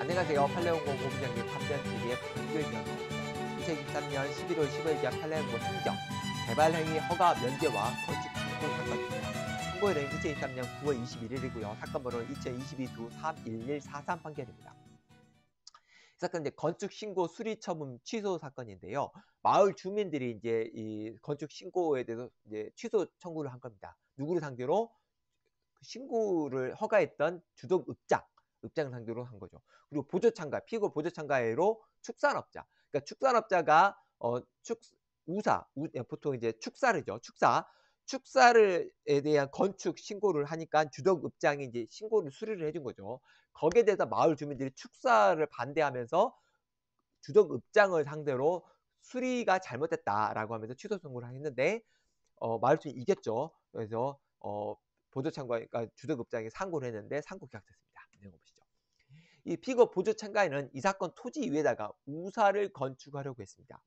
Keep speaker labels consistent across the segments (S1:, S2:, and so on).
S1: 안녕하세요. 팔레온고 고부장님 판별 t v 의 박규현입니다. 2023년 11월 15일자 팔레온고 행정, 개발행위 허가 면제와 건축 청공 사건입니다. 선고일은 2023년 9월 21일이고요. 사건 번호는 2022두 31143 판결입니다. 이 사건은 이제 건축 신고 수리 처분 취소 사건인데요. 마을 주민들이 이제 이 건축 신고에 대해서 이제 취소 청구를 한 겁니다. 누구를 상대로 그 신고를 허가했던 주도읍자 읍장 상대로 한 거죠. 그리고 보조 참가, 피고 보조 참가해로 축산업자. 그러니까 축산업자가 어, 축 우사, 우, 예, 보통 이제 축사르죠. 축사. 축사를에 대한 건축 신고를 하니까 주덕 읍장이 이제 신고를 수리를 해준 거죠. 거기에 대해서 마을 주민들이 축사를 반대하면서 주덕 읍장을 상대로 수리가 잘못됐다라고 하면서 취소 선고를 했는데 어, 마을 주민 이겼죠. 그래서 어, 보조 창과 그러니까 주덕 읍장이 상고를 했는데 상고 계약됐습니다 진행해 보시죠. 이 피고 보조 참가인은 이 사건 토지 위에다가 우사를 건축하려고 했습니다.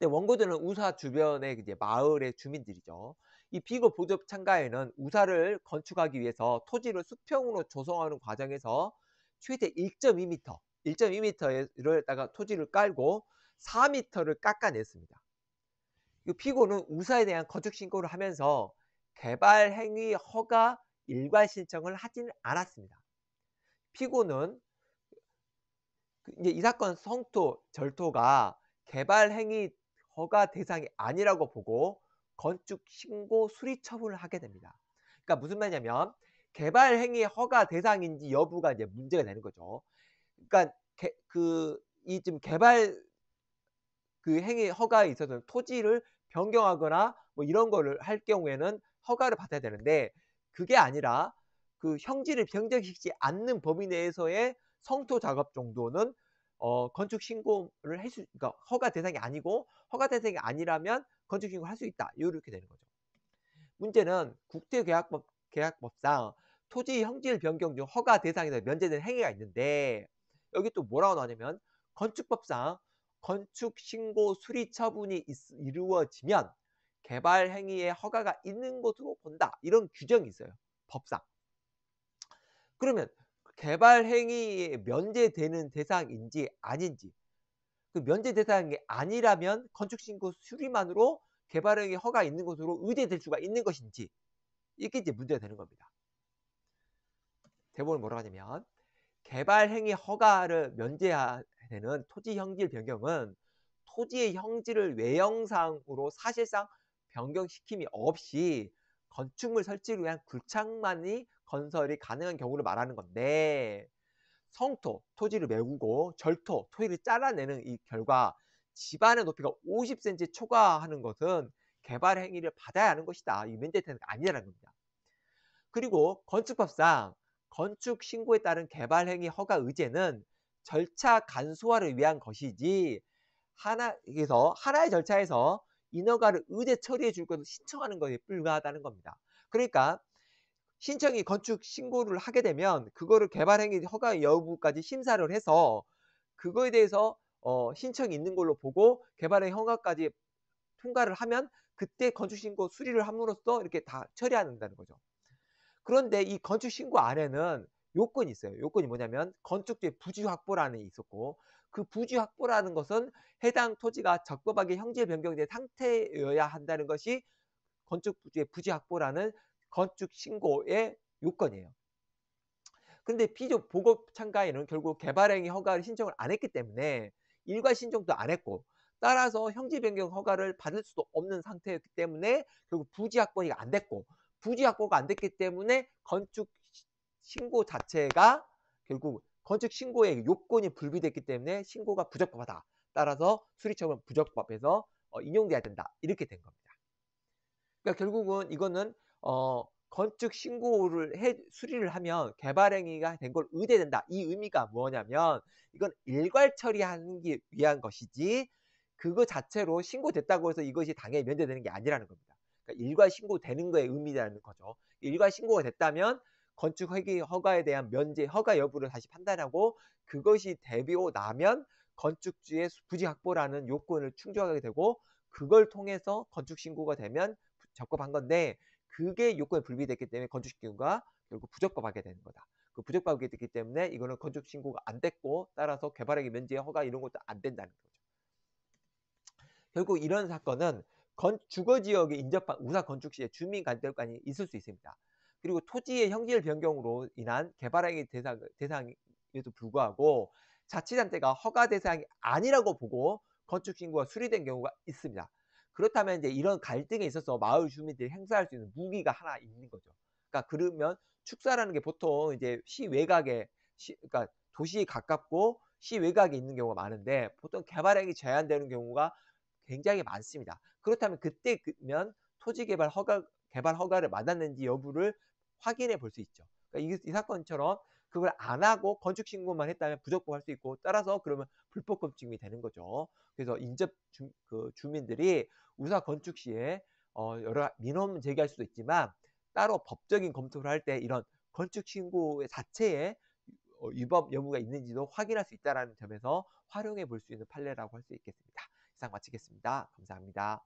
S1: 근 원고들은 우사 주변의 이제 마을의 주민들이죠. 이 피고 보조 참가인은 우사를 건축하기 위해서 토지를 수평으로 조성하는 과정에서 최대 1.2m, 1.2m를다가 토지를 깔고 4m를 깎아냈습니다. 이 피고는 우사에 대한 건축 신고를 하면서 개발 행위 허가 일괄 신청을 하지는 않았습니다. 피고는 그 이제 이 사건 성토, 절토가 개발 행위 허가 대상이 아니라고 보고 건축 신고 수리 처분을 하게 됩니다. 그러니까 무슨 말이냐면 개발 행위 허가 대상인지 여부가 이제 문제가 되는 거죠. 그러니까 그이 지금 개발 그 행위 허가에 있어서 토지를 변경하거나 뭐 이런 거를 할 경우에는 허가를 받아야 되는데 그게 아니라 그 형질을 변경시키지 않는 범위 내에서의 성토 작업 정도는 어, 건축 신고를 할 수, 그러니까 허가 대상이 아니고 허가 대상이 아니라면 건축 신고를 할 수 있다. 이렇게 되는 거죠. 문제는 국토계약법 계약법상 토지 형질 변경 중 허가 대상에서 면제된 행위가 있는데 여기 또 뭐라고 나오냐면 건축법상 건축 신고 수리 처분이 있, 이루어지면 개발 행위에 허가가 있는 것으로 본다. 이런 규정이 있어요. 법상. 그러면 그 개발 행위에 면제되는 대상인지 아닌지 그 면제 대상이 아니라면 건축 신고 수리만으로 개발 행위 허가 있는 것으로 의제될 수가 있는 것인지 이게 이제 문제가 되는 겁니다. 대본을 뭐라고 하냐면 개발 행위 허가를 면제되는 토지 형질 변경은 토지의 형질을 외형상으로 사실상 변경시킴이 없이 건축물 설치를 위한 굴착만이 건설이 가능한 경우를 말하는 건데 성토, 토지를 메우고 절토, 토의를 잘라내는 이 결과 집안의 높이가 50cm 초과하는 것은 개발 행위를 받아야 하는 것이다. 이 면제태는 아니라는 겁니다. 그리고 건축법상 건축 신고에 따른 개발 행위 허가 의제는 절차 간소화를 위한 것이지 하나에서 하나의 절차에서 인허가를 의대 처리해 줄 것을 신청하는 것에 불과하다는 겁니다. 그러니까 신청이 건축 신고를 하게 되면 그거를 개발 행위 허가 여부까지 심사를 해서 그거에 대해서 어, 신청이 있는 걸로 보고 개발의 허가까지 통과를 하면 그때 건축신고 수리를 함으로써 이렇게 다 처리한다는 거죠. 그런데 이 건축신고 안에는 요건이 있어요. 요건이 뭐냐면 건축주의 부지 확보라는 게 있었고 그 부지 확보라는 것은 해당 토지가 적법하게 형질 변경된 상태여야 한다는 것이 건축주의 부지 확보라는 건축 신고의 요건이에요. 근데 피조 보급 참가인은 결국 개발행위 허가를 신청을 안 했기 때문에 일괄 신청도 안 했고 따라서 형질 변경 허가를 받을 수도 없는 상태였기 때문에 결국 부지 확보가 안 됐고 부지 확보가 안 됐기 때문에 건축 신고 자체가 결국 건축 신고의 요건이 불비됐기 때문에 신고가 부적법하다. 따라서 수리처분 부적법에서 어, 인용돼야 된다. 이렇게 된 겁니다. 그러니까 결국은 이거는 어, 건축 신고를 해, 수리를 하면 개발행위가 된 걸 의대된다. 이 의미가 뭐냐면 이건 일괄 처리하기 는 위한 것이지 그거 자체로 신고됐다고 해서 이것이 당연히 면제되는 게 아니라는 겁니다. 그러니까 일괄 신고되는 거의 의미라는 거죠. 일괄 신고가 됐다면 건축 회계 허가에 대한 면제 허가 여부를 다시 판단하고 그것이 대비고 나면 건축주의 부지 확보라는 요건을 충족하게 되고 그걸 통해서 건축 신고가 되면 적법한 건데 그게 요건에 불비됐기 때문에 건축 신고가 결국 부적법하게 되는 거다. 그 부적법하게 됐기 때문에 이거는 건축 신고가 안 됐고 따라서 개발하기 면제 허가 이런 것도 안 된다는 거죠. 결국 이런 사건은 건 주거 지역에 인접한 우사 건축시에 주민 간접관이 있을 수 있습니다. 그리고 토지의 형질 변경으로 인한 개발행위 대상, 대상에도 불구하고 자치단체가 허가 대상이 아니라고 보고 건축신고가 수리된 경우가 있습니다. 그렇다면 이제 이런 갈등에 있어서 마을 주민들이 행사할 수 있는 무기가 하나 있는 거죠. 그러니까 그러면 축사라는 게 보통 이제 시 외곽에 시, 그러니까 도시에 가깝고 시 외곽에 있는 경우가 많은데 보통 개발행위 제한되는 경우가 굉장히 많습니다. 그렇다면 그때면 토지 개발 허가 개발 허가를 받았는지 여부를 확인해 볼 수 있죠. 그러니까 이, 이, 사건처럼 그걸 안 하고 건축 신고만 했다면 부적고 할수 있고 따라서 그러면 불법 건축이 되는 거죠. 그래서 인접 주, 그 민들이 우사 건축 시에 어, 여러 민원 제기할 수도 있지만 따로 법적인 검토를 할 때 이런 건축 신고 자체에 어, 위법 여부가 있는지도 확인할 수 있다는 점에서 활용해 볼 수 있는 판례라고 할 수 있겠습니다. 이상 마치겠습니다. 감사합니다.